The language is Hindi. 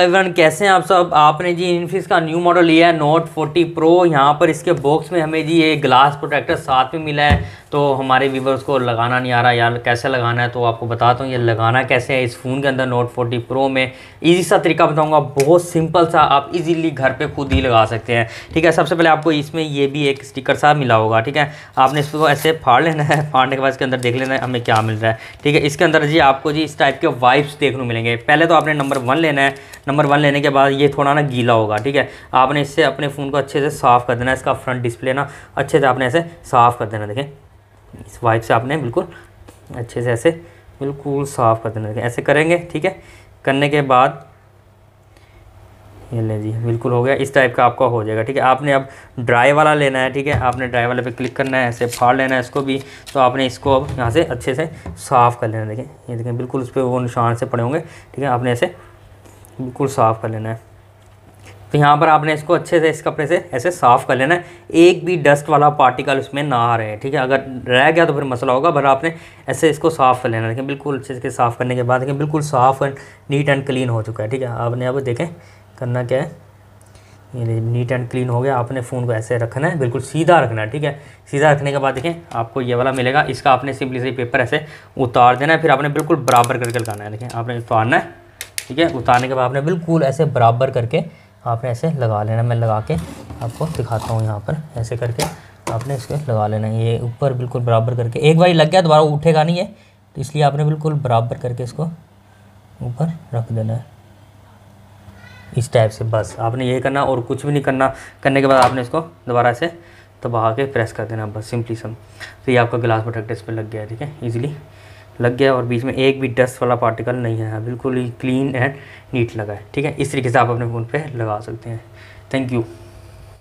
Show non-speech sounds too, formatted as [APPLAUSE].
एवरन कैसे हैं आप सब आपने जी इनफिस का न्यू मॉडल लिया है नोट 40 प्रो यहाँ पर इसके बॉक्स में हमें जी ये ग्लास प्रोटेक्टर साथ में मिला है तो हमारे व्यूवर्स को लगाना नहीं आ रहा यार कैसे लगाना है तो आपको बताता हूँ ये लगाना कैसे है इस फ़ोन के अंदर नोट फोर्टी प्रो में इजी सा तरीका बताऊँगा बहुत सिंपल सा आप इजीली घर पे खुद ही लगा सकते हैं ठीक है सबसे पहले आपको इसमें ये भी एक स्टिकर सा मिला होगा ठीक है आपने इसको ऐसे फाड़ लेना है [LAUGHS] फाड़ने के बाद इसके अंदर देख लेना है हमें क्या मिल रहा है ठीक है इसके अंदर जी आपको जी इस टाइप के वाइप्स देखने मिलेंगे पहले तो आपने नंबर वन लेना है नंबर वन लेने के बाद ये थोड़ा ना गीला होगा ठीक है आपने इससे अपने फ़ोन को अच्छे से साफ़ कर देना है इसका फ्रंट डिस्प्ले ना अच्छे से आपने ऐसे साफ़ कर देना देखें इस वाइप से आपने बिल्कुल अच्छे से ऐसे बिल्कुल साफ़ कर देना ऐसे करेंगे ठीक है करने के बाद ये ले जी बिल्कुल हो गया इस टाइप का आपका हो जाएगा ठीक है आपने अब ड्राई वाला लेना है ठीक है आपने ड्राई वाले पे क्लिक करना है ऐसे फाड़ लेना है इसको भी तो आपने इसको अब यहाँ से अच्छे से साफ़ कर लेना देखें ये देखें बिल्कुल उस पर वो निशान से पड़े होंगे ठीक है आपने ऐसे बिल्कुल साफ़ कर लेना है तो यहाँ पर आपने इसको अच्छे से इस कपड़े से ऐसे साफ़ कर लेना है एक भी डस्ट वाला पार्टिकल उसमें ना आ रहे ठीक है अगर रह गया तो फिर मसला होगा बट आपने ऐसे इसको साफ़ कर लेना लेकिन बिल्कुल अच्छे से साफ़ करने के बाद देखें बिल्कुल साफ़ एंड नीट एंड क्लीन हो चुका है ठीक है आपने अब देखें करना क्या है ये नीट एंड क्लीन हो गया आपने फ़ोन को ऐसे रखना है बिल्कुल सीधा रखना है ठीक है सीधा रखने के बाद देखें आपको ये वाला मिलेगा इसका आपने सिंपली से पेपर ऐसे उतार देना है फिर आपने बिल्कुल बराबर करके लगाना है देखें आपने उतारना है ठीक है उतारने के बाद आपने बिल्कुल ऐसे बराबर करके आपने ऐसे लगा लेना मैं लगा के आपको दिखाता हूँ यहाँ पर ऐसे करके आपने इसको लगा लेना ये ऊपर बिल्कुल बराबर करके एक बार लग गया दोबारा उठेगा नहीं है तो इसलिए आपने बिल्कुल बराबर करके इसको ऊपर रख देना है इस टाइप से बस आपने ये करना और कुछ भी नहीं करना करने के बाद आपने इसको दोबारा से दबा के प्रेस कर देना बस सिंपली सम तो ये आपका ग्लास प्रोटेक्ट इस पर लग गया है ठीक है ईजिली लग गया और बीच में एक भी डस्ट वाला पार्टिकल नहीं है बिल्कुल ही क्लीन एंड नीट लगा है ठीक है इस तरीके से आप अपने फ़ोन पे लगा सकते हैं थैंक यू